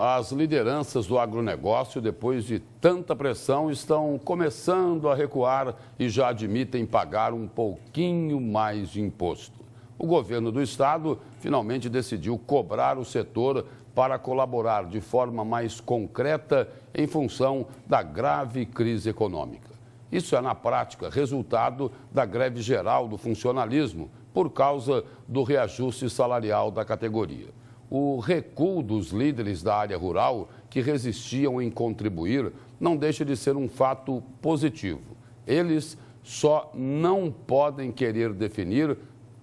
As lideranças do agronegócio, depois de tanta pressão, estão começando a recuar e já admitem pagar um pouquinho mais de imposto. O governo do estado finalmente decidiu cobrar o setor para colaborar de forma mais concreta em função da grave crise econômica. Isso é, na prática, resultado da greve geral do funcionalismo, por causa do reajuste salarial da categoria o recuo dos líderes da área rural que resistiam em contribuir não deixa de ser um fato positivo. Eles só não podem querer definir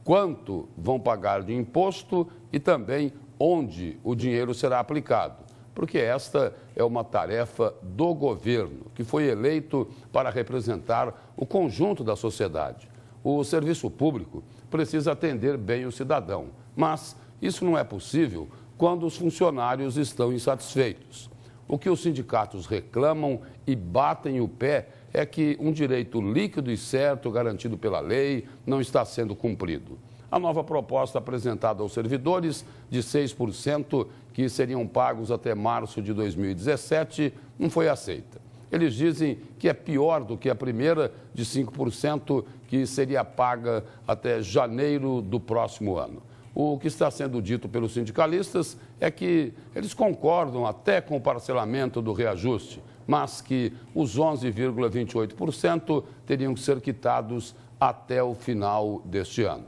quanto vão pagar de imposto e também onde o dinheiro será aplicado, porque esta é uma tarefa do governo, que foi eleito para representar o conjunto da sociedade. O serviço público precisa atender bem o cidadão, mas isso não é possível quando os funcionários estão insatisfeitos. O que os sindicatos reclamam e batem o pé é que um direito líquido e certo, garantido pela lei, não está sendo cumprido. A nova proposta apresentada aos servidores, de 6%, que seriam pagos até março de 2017, não foi aceita. Eles dizem que é pior do que a primeira, de 5%, que seria paga até janeiro do próximo ano. O que está sendo dito pelos sindicalistas é que eles concordam até com o parcelamento do reajuste, mas que os 11,28% teriam que ser quitados até o final deste ano.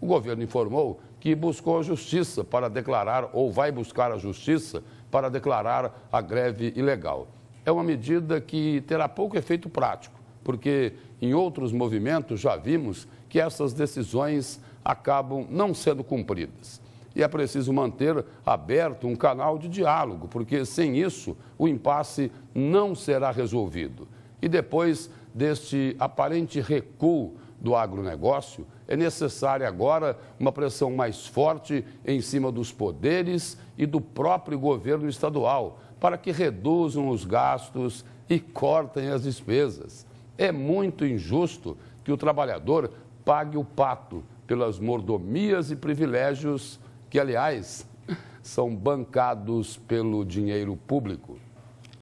O governo informou que buscou a justiça para declarar, ou vai buscar a justiça para declarar a greve ilegal. É uma medida que terá pouco efeito prático porque em outros movimentos já vimos que essas decisões acabam não sendo cumpridas. E é preciso manter aberto um canal de diálogo, porque sem isso o impasse não será resolvido. E depois deste aparente recuo do agronegócio, é necessária agora uma pressão mais forte em cima dos poderes e do próprio governo estadual, para que reduzam os gastos e cortem as despesas. É muito injusto que o trabalhador pague o pato pelas mordomias e privilégios que, aliás, são bancados pelo dinheiro público.